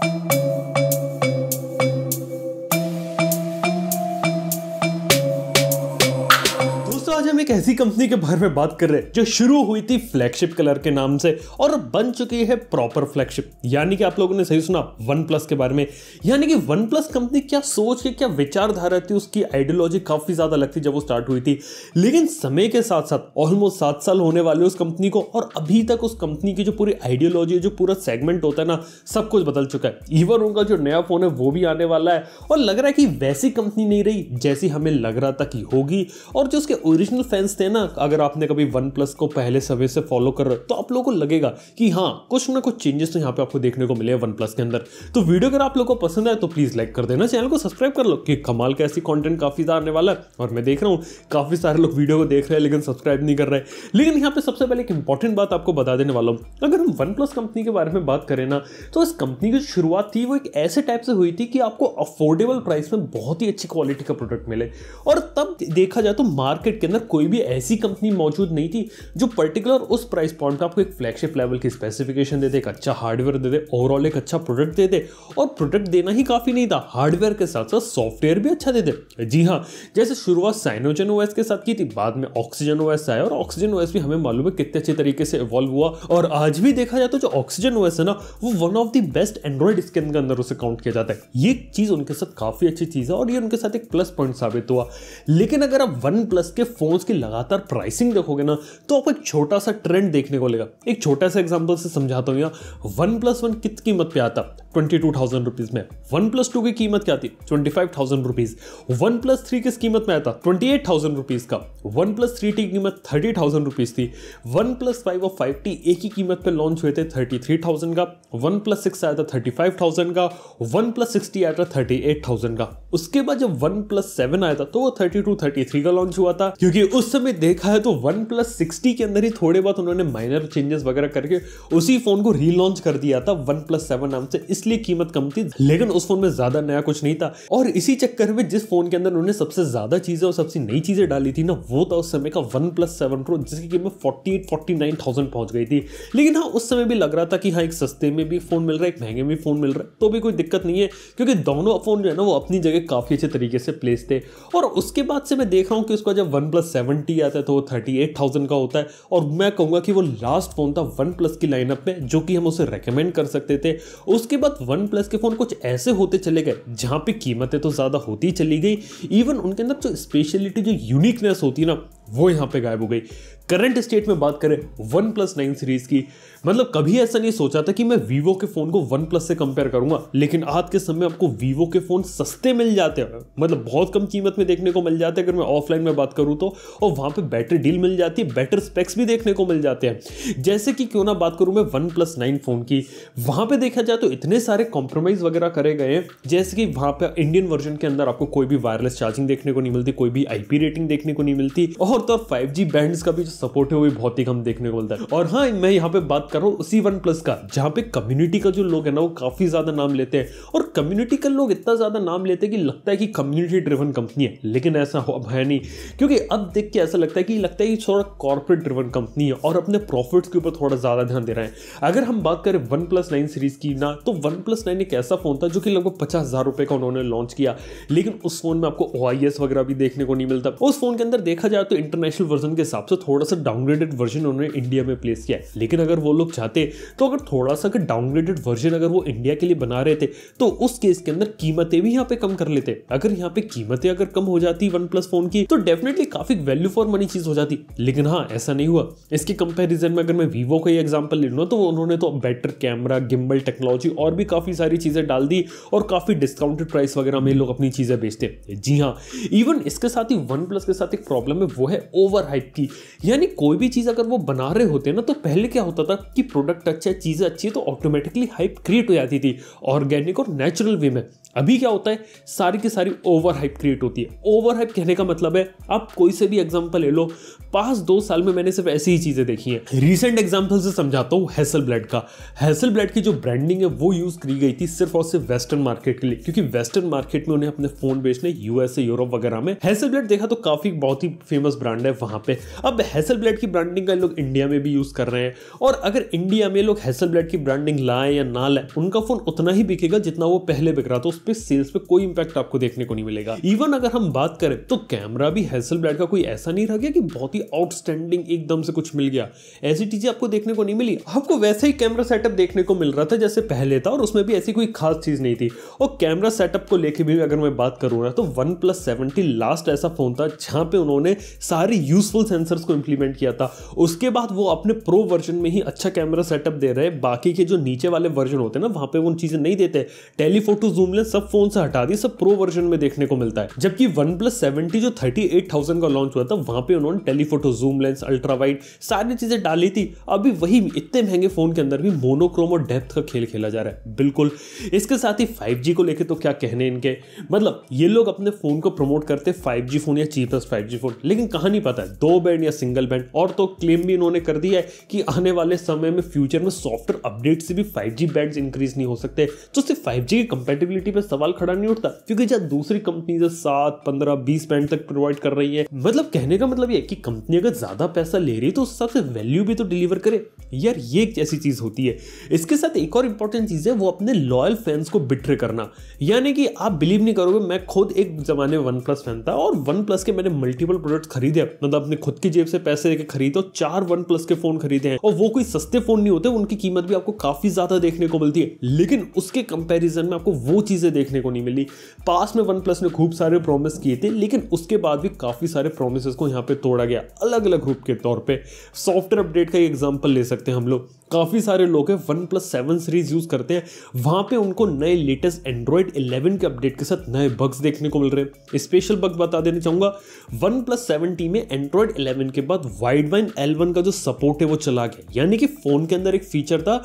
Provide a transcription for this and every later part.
Thank you. एक ऐसी company के बारे में बात कर रहे हैं जो शुरू हुई थी फ्लैगशिप कलर के नाम से और बन चुकी है प्रॉपर फ्लैगशिप यानी कि आप लोगों ने सही सुना वन प्लस के बारे में यानी कि वन प्लस कंपनी क्या सोच के क्या विचारधारा थी उसकी आइडियोलॉजी काफ़ी ज़्यादा अलग थी जब वो स्टार्ट हुई थी लेकिन समय के साथ साथ ऑलमोस्ट सात साल होने वाले उस कंपनी को और अभी तक उस कंपनी की जो पूरी आइडियोलॉजी है जो पूरा सेगमेंट होता है ना सब कुछ बदल चुका है इवन उनका जो नया फ़ोन है वो भी आने वाला है और लग रहा है कि वैसी कंपनी नहीं रही जैसी हमें लग रहा था कि होगी और जो उसके ओरिजिनल फैंस थे ना अगर आपने कभी वन प्लस को पहले समय से फॉलो कर रहे तो आप लोगों को लगेगा कि हाँ कुछ ना कुछ चेंजेस तो यहाँ पे आपको देखने को मिले वन प्लस के अंदर तो वीडियो अगर आप लोग को पसंद आए तो प्लीज़ लाइक कर देना चैनल को सब्सक्राइब कर लो कि कमाल का ऐसी कॉन्टेंट काफ़ी सारा आने वाला है और मैं देख रहा हूँ काफ़ी सारे लोग वीडियो को देख रहे हैं लेकिन सब्सक्राइब नहीं कर रहे लेकिन यहाँ पे सबसे पहले एक इंपॉर्टेंट बात आपको बता देने वाला हूँ अगर हम वन कंपनी के बारे में बात करें ना तो इस कंपनी की शुरुआत थी वो एक ऐसे टाइप से हुई थी कि आपको अफोर्डेबल प्राइस में बहुत ही अच्छी क्वालिटी का प्रोडक्ट मिले और तब देखा जाए तो मार्केट के अंदर कोई कोई भी ऐसी कंपनी मौजूद नहीं थी जो पर्टिकुलर उस प्राइस पॉइंट पर आपको एक फ्लैगशिप लेवल की स्पेसिफिकेशन दे दे एक अच्छा हार्डवेयर दे दे ओवरऑल एक अच्छा प्रोडक्ट दे दे और प्रोडक्ट देना ही काफ़ी नहीं था हार्डवेयर के साथ साथ सॉफ्टवेयर भी अच्छा दे दे जी हाँ जैसे शुरुआत साइनोजन ओएस के साथ की थी बाद में ऑक्सीजन ओएस आया और ऑक्सीजन ओएस भी हमें मालूम है कितने अच्छे तरीके से इवॉल्व हुआ और आज भी देखा जाए तो जो ऑक्सीजन ओएस है ना वो one of the best Android skin के अंदर उसे काउंट किया जाता है ये चीज़ उनके साथ काफ़ी अच्छी चीज़ है और ये उनके साथ एक प्लस पॉइंट साबित हुआ लेकिन अगर आप वन प्लस के फोन्स के की लगातार प्राइसिंग देखोगे ना तो आपको एक छोटा सा ट्रेंड देखने को मिलेगा एक छोटा सा एग्जाम्पल से समझाता हूँ यहाँ वन प्लस वन कित कीमत पे आता ट्वेंटी टू थाउजेंड रुपीज़ में वन प्लस टू की कीमत क्या थी twenty five thousand rupees one plus three किस कीमत में आता ट्वेंटी एट थाउजेंड रुपीज़ का वन प्लस थ्री की कीमत थर्टी थाउजेंड रुपीज़ थी वन प्लस फाइव और फाइव टी एक ही कीमत पर लॉन्च हुए थे थर्टी थ्री थाउजेंड का वन प्लस सिक्स आया था थर्टी फाइव थाउजेंड का वन प्लस सिक्सटी आया था थर्टी एट थाउजेंड का उसके बाद जब वन प्लस सेवन आया था तो वो थर्टी टू थर्टी थ्री का लॉन्च हुआ था क्योंकि उस उस समय देखा है तो वन प्लस सिक्सटी के अंदर ही थोड़े बहुत उन्होंने माइनर चेंजेस वगैरह करके उसी फोन को रीलॉन्च कर दिया था वन प्लस सेवन नाम से इसलिए कीमत कम थी लेकिन उस फोन में ज्यादा नया कुछ नहीं था और इसी चक्कर में जिस फोन के अंदर उन्होंने सबसे ज्यादा चीजें और सबसे नई चीजें डाली थी ना वो था उस समय का वन प्लस सेवन प्रो जिसकी कीमत forty eight forty nine thousand पहुंच गई थी लेकिन हाँ उस समय भी लग रहा था कि हाँ एक सस्ते में भी फोन मिल रहा है एक महंगे में फोन मिल रहा है तो भी कोई दिक्कत नहीं है क्योंकि दोनों फोन जो है ना वो अपनी जगह काफी अच्छे तरीके से प्लेस थे और उसके बाद से मैं देख रहा हूँ कि उसका जब वन प्लस सेवन सेवेंटी आता है तो वो थर्टी एट थाउजेंड का होता है और मैं कहूँगा कि वो लास्ट फ़ोन था वन प्लस की लाइनअप में जो कि हम उसे रेकमेंड कर सकते थे उसके बाद वन प्लस के फ़ोन कुछ ऐसे होते चले गए जहाँ पर कीमतें तो ज़्यादा होती चली गई इवन उनके अंदर जो स्पेशलिटी जो यूनिकनेस होती है ना वो यहाँ पे गायब हो गई करंट स्टेट में बात करें वन प्लस नाइन सीरीज की मतलब कभी ऐसा नहीं सोचा था कि मैं वीवो के फ़ोन को वन प्लस से कंपेयर करूंगा लेकिन आज के समय आपको वीवो के फ़ोन सस्ते मिल जाते हैं मतलब बहुत कम कीमत में देखने को मिल जाते हैं अगर मैं ऑफलाइन में बात करूं तो और वहां पे बैटरी डील मिल जाती है बेटर स्पेक्स भी देखने को मिल जाते हैं जैसे कि क्यों ना बात करूं मैं वन प्लस नाइन फ़ोन की वहां पर देखा जाए तो इतने सारे कॉम्प्रोमाइज़ वगैरह करे गए हैं जैसे कि वहां पर इंडियन वर्जन के अंदर आपको कोई भी वायरलेस चार्जिंग देखने को नहीं मिलती कोई भी आईपी रेटिंग देखने को नहीं मिलती और और तो फाइव जी बैंड का भी जो सपोर्ट है वो भी बहुत ही कम देखने को मिलता है और हाँ मैं यहाँ पे बात कर रहा हूँ उसी वन प्लस का जहाँ पे कम्युनिटी का जो लोग है ना वो काफी ज्यादा नाम लेते हैं और कम्युनिटी का लोग इतना ज्यादा नाम लेते हैं कि लगता है कि कम्युनिटी ड्रिवन कंपनी है लेकिन ऐसा अब है नहीं क्योंकि अब देख के ऐसा लगता है कि लगता है कि थोड़ा कॉर्पोरेट ड्रिवन कंपनी है और अपने प्रॉफिट्स के ऊपर थोड़ा ज्यादा ध्यान दे रहे हैं अगर हम बात करें वन प्लस नाइन सीरीज की ना तो वन प्लस नाइन एक ऐसा फोन था जो कि लगभग पचास हजार रुपए का उन्होंने लॉन्च किया लेकिन उस फोन में आपको ओ वगैरह भी देखने को नहीं मिलता उस फोन के अंदर देखा जाए तो इंटरनेशनल वर्जन के हिसाब से थोड़ा सा डाउनग्रेडेड वर्जन उन्होंने इंडिया में प्लेस किया है लेकिन अगर वो लोग चाहते तो अगर थोड़ा सा डाउनग्रेडेड वर्जन अगर वो इंडिया के लिए बना रहे थे तो उस केस के अंदर कीमतें भी यहाँ पे कम कर लेते अगर यहाँ पे कीमतें अगर कम हो जाती वन प्लस फोन की तो डेफिनेटली काफी वैल्यू फॉर मनी चीज हो जाती लेकिन हाँ ऐसा नहीं हुआ इसके कंपेरिजन में अगर मैं वीवो का एग्जाम्पल ले लूँ तो उन्होंने तो बेटर कैमरा गिम्बल टेक्नोलॉजी और भी काफी सारी चीजें डाल दी और काफी डिस्काउंटेड प्राइस वगैरह में लोग अपनी चीजें बेचते जी हाँ इवन इसके साथ ही वन प्लस के साथ एक प्रॉब्लम है वो है है ओवर हाइप की यानी कोई भी चीज़ अगर वो बना रहे होते ना तो पहले क्या होता था कि प्रोडक्ट अच्छा है चीज़ें अच्छी है तो ऑटोमेटिकली हाइप क्रिएट हो जाती थी ऑर्गेनिक और नेचुरल वे में अभी क्या होता है सारी की सारी ओवर हाइप क्रिएट होती है ओवर हाइप कहने का मतलब है आप कोई से भी एग्जाम्पल ले लो पास दो साल में मैंने सिर्फ ऐसी ही चीज़ें देखी हैं रिसेंट एग्जाम्पल से समझाता हूँ हैसल ब्लड का हैसल ब्लड की जो ब्रांडिंग है वो यूज़ की गई थी सिर्फ और सिर्फ वेस्टर्न मार्केट के लिए क्योंकि वेस्टर्न मार्केट में उन्हें अपने फ़ोन बेचने यूएसए यूरोप वगैरह में हैसल ब्लड देखा तो काफ़ी बहुत ही फेमस ब्रांड है वहाँ पे अब हैसल ब्लड की ब्रांडिंग का लोग इंडिया में भी यूज़ कर रहे हैं और अगर इंडिया में लोग हैसल ब्लड की ब्रांडिंग लाए या ना लाए उनका फ़ोन उतना ही बिकेगा जितना वो पहले बिक रहा था उस पे सेल्स पे कोई इंपैक्ट आपको देखने को नहीं मिलेगा इवन अगर हम बात करें तो कैमरा भी हेसल ब्लैड का कोई ऐसा नहीं रह गया कि बहुत ही आउटस्टैंडिंग एकदम से कुछ मिल गया ऐसी चीजें आपको देखने को नहीं मिली आपको वैसे ही कैमरा सेटअप देखने को मिल रहा था जैसे पहले था और उसमें भी ऐसी कोई खास चीज नहीं थी और कैमरा सेटअप को लेकर भी अगर मैं बात करूँ ना तो वन प्लस सेवेंटी लास्ट ऐसा फोन था जहाँ पे उन्होंने सारे यूजफुल सेंसर्स को इंप्लीमेंट किया था उसके बाद वो अपने प्रो वर्जन में ही अच्छा कैमरा सेटअप दे रहे बाकी के जो नीचे वाले वर्जन होते हैं ना वहाँ पे वो चीज़ें नहीं देते टेलीफोटो जूम लेंस सब फोन से हटा दिए सब प्रो वर्जन में देखने को मिलता है जबकि वन प्लस सेवेंटी जो थर्टी एट थाउजेंड का लॉन्च हुआ था वहां पे उन्होंने telephoto zoom lens ultra wide सारी चीजें डाली थी अभी वही इतने महंगे फोन के अंदर भी मोनोक्रोम और डेप्थ का खेल खेला जा रहा है बिल्कुल इसके साथ ही फाइव को लेकर तो क्या कहने इनके मतलब ये लोग अपने फोन को प्रमोट करते फाइव फोन या चीपेस्ट फाइव फोन लेकिन कहा नहीं पता है दो बैंड या सिंगल बैंड और तो क्लेम भी इन्होंने कर दिया है कि आने वाले समय में फ्यूचर में सॉफ्टवेयर अपडेट से भी फाइव जी इंक्रीज नहीं हो सकते तो सिर्फ फाइव की कंपेटेबिलिटी पर में सवाल खड़ा नहीं उठता क्योंकि जब दूसरी कंपनी सात पंद्रह बीस बैंड तक प्रोवाइड कर रही है मतलब कहने का मतलब ये कि कंपनी अगर ज्यादा पैसा ले रही है तो उस हिसाब से वैल्यू भी तो डिलीवर करे यार ये एक ऐसी चीज होती है इसके साथ एक और इंपॉर्टेंट चीज है वो अपने लॉयल फैंस को बिट्र करना यानी कि आप बिलीव नहीं करोगे मैं खुद एक जमाने में वन प्लस फैन था और वन प्लस के मैंने मल्टीपल प्रोडक्ट खरीदे मतलब अपने खुद की जेब से पैसे लेके खरीदे और चार वन प्लस के फोन खरीदे हैं और वो कोई सस्ते फोन नहीं होते उनकी कीमत भी आपको काफी ज्यादा देखने को मिलती है लेकिन उसके कंपेरिजन में आपको वो चीजें देखने को नहीं मिली पास में वन प्लस ने खूब सारे प्रॉमिस किए थे लेकिन उसके बाद भी काफ़ी सारे प्रोमिस को यहाँ पर तोड़ा गया अलग अलग ग्रुप के तौर पर सॉफ्टवेयर अपडेट का एग्जाम्पल ले सकते हैं हम लोग काफ़ी सारे लोग हैं one plus seven series use करते हैं वहाँ पे उनको नए लेटेस्ट एंड्रॉयड 11 के अपडेट के साथ नए बग्स देखने को मिल रहे हैं स्पेशल बग बता देना चाहूँगा वन प्लस सेवन टी में एंड्रॉयड 11 के बाद वाइड वाइन एल का जो सपोर्ट है वो चला गया यानी कि फ़ोन के अंदर एक फीचर था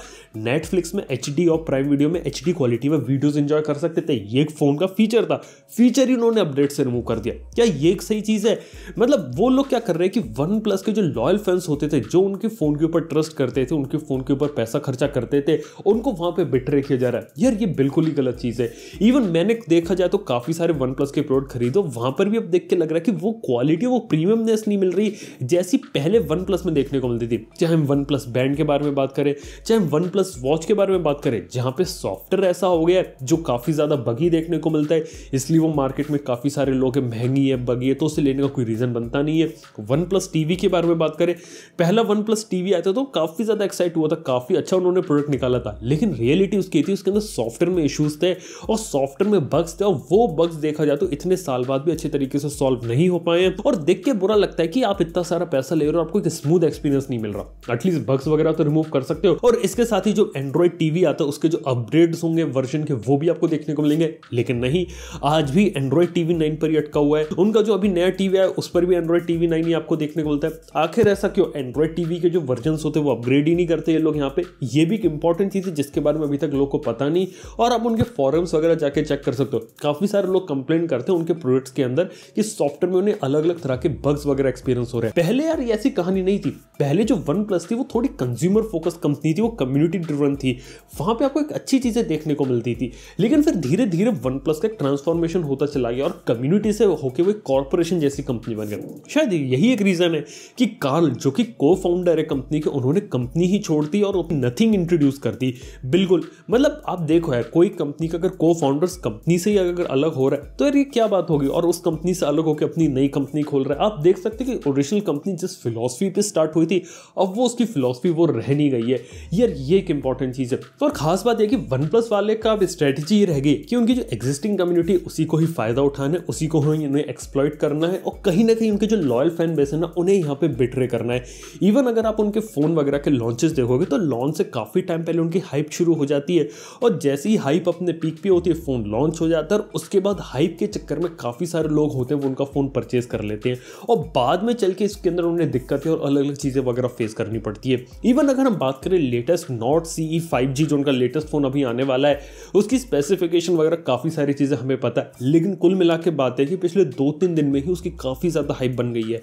नेटफ्लिक्स में एच और प्राइम वीडियो में एच क्वालिटी में वीडियोज इंजॉय कर सकते थे ये एक फ़ोन का फीचर था फीचर ही उन्होंने अपडेट से रिमूव कर दिया क्या ये एक सही चीज़ है मतलब वो लोग क्या कर रहे हैं कि वन प्लस के जो लॉयल फैंस होते थे जो उनके फ़ोन के ऊपर ट्रस्ट करते थे उनके फ़ोन फोन के ऊपर पैसा खर्चा करते थे उनको वहां पे बिट्रे किया जा रहा है यार ये बिल्कुल ही गलत चीज़ है इवन मैंने देखा जाए तो काफ़ी सारे वन प्लस के प्रोडक्ट खरीदो वहां पर भी अब देख के लग रहा है कि वो क्वालिटी वो प्रीमियमनेस नहीं मिल रही जैसी पहले वन प्लस में देखने को मिलती थी चाहे हम वन प्लस बैंड के बारे में बात करें चाहे हम वन प्लस वॉच के बारे में बात करें जहां पे सॉफ्टवेयर ऐसा हो गया जो काफ़ी ज़्यादा बगी देखने को मिलता है इसलिए वो मार्केट में काफ़ी सारे लोग महंगी है बगी है तो उसे लेने का कोई रीज़न बनता नहीं है वन प्लस टीवी के बारे में बात करें पहला वन प्लस टीवी आया था तो काफ़ी ज़्यादा एक्साइट हुआ था काफ़ी अच्छा उन्होंने प्रोडक्ट निकाला था लेकिन रियलिटी उसकी थी उसके अंदर सॉफ्टवेयर में इशूज़ थे और सॉफ्टवेयर में बग्स थे और वो बग्स देखा जाए तो इतने साल बाद भी अच्छे तरीके से सॉल्व नहीं हो पाए हैं और देख के बुरा लगता है कि आप इतना सारा पैसा ले रहे हो आपको एक स्मूथ एक्सपीरियंस नहीं मिल रहा एटलीस्ट बग्स वगैरह तो रिमूव कर सकते हो और इसके साथ ही जो एंड्रॉइड टीवी आता है उसके जो अपग्रेड्स होंगे वर्जन के वो भी आपको देखने को मिलेंगे लेकिन नहीं आज भी एंड्रॉइड टीवी नाइन पर ही अटका हुआ है उनका जो अभी नया टीवी है उस पर भी एंड्रॉइड टीवी नाइन ही आपको देखने को मिलता है आखिर ऐसा क्यों एंड्रॉइड टीवी के जो वर्जन होते हैं वो अपग्रेड ही नहीं करते करते हैं ये लोग यहाँ पे ये भी एक इंपॉर्टेंट चीज़ है जिसके बारे में अभी तक लोगों को पता नहीं और आप उनके फॉरम्स वगैरह जाके चेक कर सकते हो काफ़ी सारे लोग कंप्लेन करते हैं उनके प्रोडक्ट्स के अंदर कि सॉफ्टवेयर में उन्हें अलग अलग तरह के बग्स वगैरह एक्सपीरियंस हो रहे हैं पहले यार ऐसी कहानी नहीं थी पहले जो वन प्लस थी वो थोड़ी कंज्यूमर फोकस कंपनी थी वो कम्युनिटी ड्रिवन थी वहाँ पर आपको एक अच्छी चीज़ें देखने को मिलती थी लेकिन फिर धीरे धीरे वन प्लस का ट्रांसफॉर्मेशन होता चला गया और कम्युनिटी से होकर वो एक कॉरपोरेशन जैसी कंपनी बन गई शायद यही एक रीज़न है कि कार्ल जो कि को फाउंडर है कंपनी के उन्होंने कंपनी ही छोड़ छोड़ती और नथिंग इंट्रोड्यूस करती बिल्कुल मतलब आप देखो है कोई कंपनी का अगर को फाउंडर्स कंपनी से ही अगर अलग हो रहा है तो यार ये क्या बात होगी और उस कंपनी से अलग होकर अपनी नई कंपनी खोल रहा है आप देख सकते कि ओरिजिनल कंपनी जिस फिलोसफी पे स्टार्ट हुई थी अब वो उसकी फिलोसफी वो रह नहीं गई है यार ये एक इंपॉर्टेंट चीज़ है और खास बात यह कि वन प्लस वाले का अब स्ट्रेटजी रह गई कि उनकी जो एग्जिस्टिंग कम्युनिटी उसी को ही फायदा उठाना है उसी को उन्हें एक्सप्लॉइट करना है और कहीं ना कहीं उनके जो लॉयल फैन बेस है ना उन्हें यहाँ पे बिटरे करना है इवन अगर आप उनके फ़ोन वगैरह के लॉन्चेस देखो देखोगे तो लॉन्च से काफ़ी टाइम पहले उनकी हाइप शुरू हो जाती है और जैसे ही हाइप अपने पीक पे होती है फ़ोन लॉन्च हो जाता है और उसके बाद हाइप के चक्कर में काफ़ी सारे लोग होते हैं वो उनका फ़ोन परचेज कर लेते हैं और बाद में चल के इसके अंदर उन्हें दिक्कतें और अलग अलग चीज़ें वगैरह फेस करनी पड़ती है इवन अगर हम बात करें latest Nord C E five G जो उनका लेटेस्ट फ़ोन अभी आने वाला है उसकी स्पेसिफिकेशन वगैरह काफ़ी सारी चीज़ें हमें पता है लेकिन कुल मिला के बात है कि पिछले दो तीन दिन में ही उसकी काफ़ी ज़्यादा हाइप बन गई है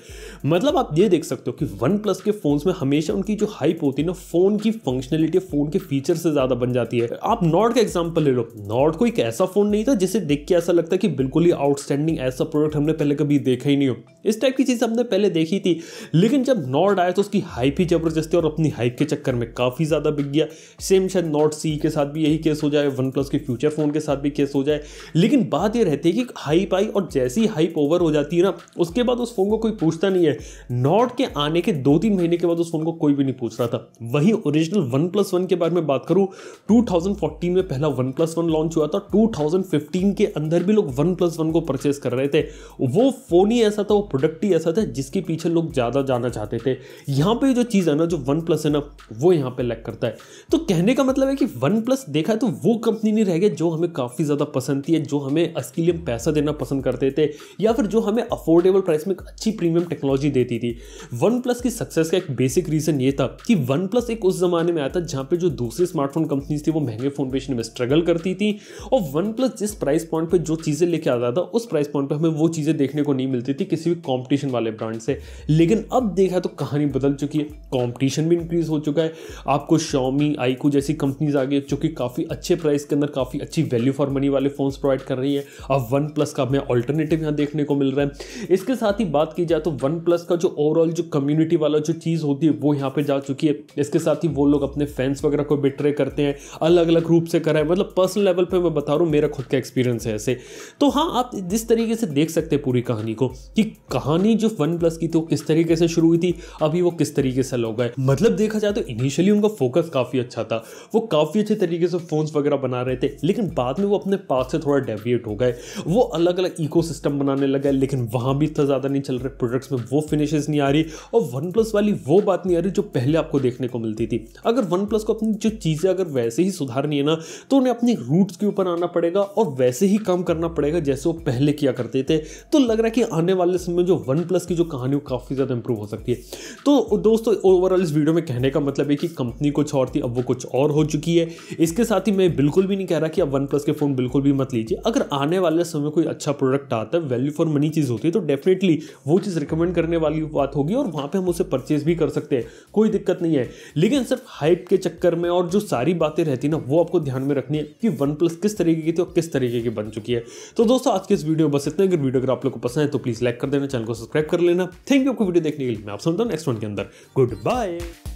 मतलब आप ये देख सकते हो कि वन प्लस के फ़ोन्स में हमेशा उनकी जो हाइप होती है ना फ़ोन की फंक्शनलिटी फ़ोन के फीचर से ज़्यादा बन जाती है आप नॉट का एग्जाम्पल ले लो नॉट कोई ऐसा फ़ोन नहीं था जिसे देख के ऐसा लगता कि बिल्कुल ही आउटस्टैंडिंग ऐसा प्रोडक्ट हमने पहले कभी देखा ही नहीं हो इस टाइप की चीज़ हमने पहले देखी थी लेकिन जब नॉट आया तो उसकी हाइप ही ज़बरदस्त है और अपनी हाइप के चक्कर में काफ़ी ज़्यादा बिक गया सेम शायद नॉट सी के साथ भी यही केस हो जाए वन प्लस के फ्यूचर फ़ोन के साथ भी केस हो जाए लेकिन बात यह रहती है कि हाइप आई और जैसी हाइप ओवर हो जाती है ना उसके बाद उस फ़ोन को कोई पूछता नहीं है नॉट के आने के दो तीन महीने के बाद उस फ़ोन को कोई भी नहीं पूछ रहा था वही वहीं ओरिजिनल वन प्लस वन के बारे में बात करूं 2014 में पहला वन प्लस वन लॉन्च हुआ था 2015 के अंदर भी लोग वन प्लस वन को परचेस कर रहे थे वो फ़ोन ही ऐसा था वो प्रोडक्ट ही ऐसा था जिसके पीछे लोग ज़्यादा जाना चाहते थे यहां पर जो चीज़ है ना जो वन प्लस है ना वो यहां पर लैक करता है तो कहने का मतलब है कि वन प्लस देखा तो वो कंपनी नहीं रह गई जो हमें काफ़ी ज़्यादा पसंद थी जो हमें इसके लिए पैसा देना पसंद करते थे या फिर जो हमें अफोर्डेबल प्राइस में अच्छी प्रीमियम टेक्नोलॉजी देती थी वन प्लस की सक्सेस का एक बेसिक रीज़न ये था कि वन प्लस एक उस ज़माने में आया था जहाँ पे जो दूसरी स्मार्टफोन कंपनीज थी वो महंगे फ़ोन बेचने में स्ट्रगल करती थी और वन प्लस जिस प्राइस पॉइंट पे जो चीज़ें लेके आता था उस प्राइस पॉइंट पे हमें वो चीज़ें देखने को नहीं मिलती थी किसी भी कॉम्पिटिशन वाले ब्रांड से लेकिन अब देखा तो कहानी बदल चुकी है कॉम्पिटिशन भी इंक्रीज़ हो चुका है आपको शॉमी आईकू जैसी कंपनीज आ गई जो कि काफ़ी अच्छे प्राइस के अंदर काफ़ी अच्छी वैल्यू फॉर मनी वाले फ़ोन प्रोवाइड कर रही है अब वन प्लस का हमें ऑल्टरनेटिव यहाँ देखने को मिल रहा है इसके साथ ही बात की जाए तो वन प्लस का जो ओवरऑल जो कम्युनिटी वाला जो चीज़ होती है वो यहाँ पे जा चुकी है इसके साथ ही वो लोग अपने फैंस वगैरह को बिट्रे करते हैं अलग अलग रूप से करा मतलब पर्सनल लेवल पर मैं बता रहा हूँ मेरा खुद का एक्सपीरियंस है ऐसे तो हाँ आप जिस तरीके से देख सकते हैं पूरी कहानी को कि कहानी जो वन प्लस की थी वो तो किस तरीके से शुरू हुई थी अभी वो किस तरीके से लोग आए मतलब देखा जाए तो इनिशियली उनका फोकस काफ़ी अच्छा था वो काफ़ी अच्छे तरीके से फोन्स वगैरह बना रहे थे लेकिन बाद में वो अपने पास से थोड़ा डेविएट हो गए वो अलग अलग इको बनाने लगा लेकिन वहाँ भी इतना ज़्यादा नहीं चल रहे प्रोडक्ट्स में वो फिनिशेज नहीं आ रही और वन प्लस वाली वो बात नहीं आ रही जो पहले आपको देखने को मिलती थी अगर वन प्लस को अपनी जो चीज़ें अगर वैसे ही सुधारनी है ना तो उन्हें अपने रूट्स के ऊपर आना पड़ेगा और वैसे ही काम करना पड़ेगा जैसे वो पहले किया करते थे तो लग रहा है कि आने वाले समय में जो वन प्लस की जो कहानी वो काफ़ी ज़्यादा इंप्रूव हो सकती है तो दोस्तों ओवरऑल इस वीडियो में कहने का मतलब है कि कंपनी कुछ और थी अब वो कुछ और हो चुकी है इसके साथ ही मैं बिल्कुल भी नहीं कह रहा कि अब वन प्लस के फ़ोन बिल्कुल भी मत लीजिए अगर आने वाले समय कोई अच्छा प्रोडक्ट आता है वैल्यू फॉर मनी चीज़ होती है तो डेफिनेटली वो चीज़ रिकमेंड करने वाली बात होगी और वहाँ पर हम उसे परचेज भी कर सकते हैं कोई दिक्कत नहीं है लेकिन सिर्फ हाइप के चक्कर में और जो सारी बातें रहती ना वो आपको ध्यान में रखनी है कि वन प्लस किस तरीके की थी और किस तरीके की बन चुकी है तो दोस्तों आज के इस वीडियो बस इतना अगर वीडियो अगर आप लोग को पसंद है तो प्लीज़ लाइक कर देना चैनल को सब्सक्राइब कर लेना थैंक यू आपको वीडियो देखने के लिए मैं आप सुनता हूँ नेक्स्ट वन के अंदर गुड बाय